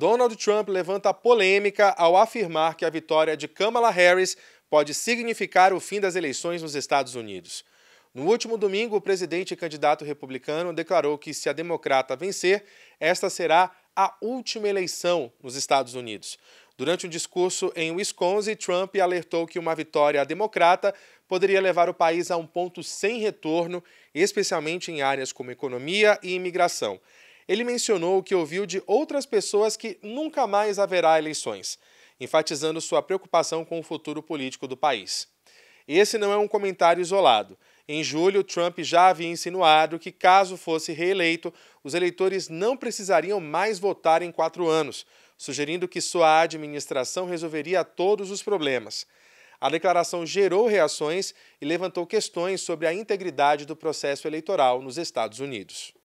Donald Trump levanta polêmica ao afirmar que a vitória de Kamala Harris pode significar o fim das eleições nos Estados Unidos. No último domingo, o presidente e candidato republicano declarou que, se a democrata vencer, esta será a última eleição nos Estados Unidos. Durante um discurso em Wisconsin, Trump alertou que uma vitória democrata poderia levar o país a um ponto sem retorno, especialmente em áreas como economia e imigração ele mencionou o que ouviu de outras pessoas que nunca mais haverá eleições, enfatizando sua preocupação com o futuro político do país. Esse não é um comentário isolado. Em julho, Trump já havia insinuado que, caso fosse reeleito, os eleitores não precisariam mais votar em quatro anos, sugerindo que sua administração resolveria todos os problemas. A declaração gerou reações e levantou questões sobre a integridade do processo eleitoral nos Estados Unidos.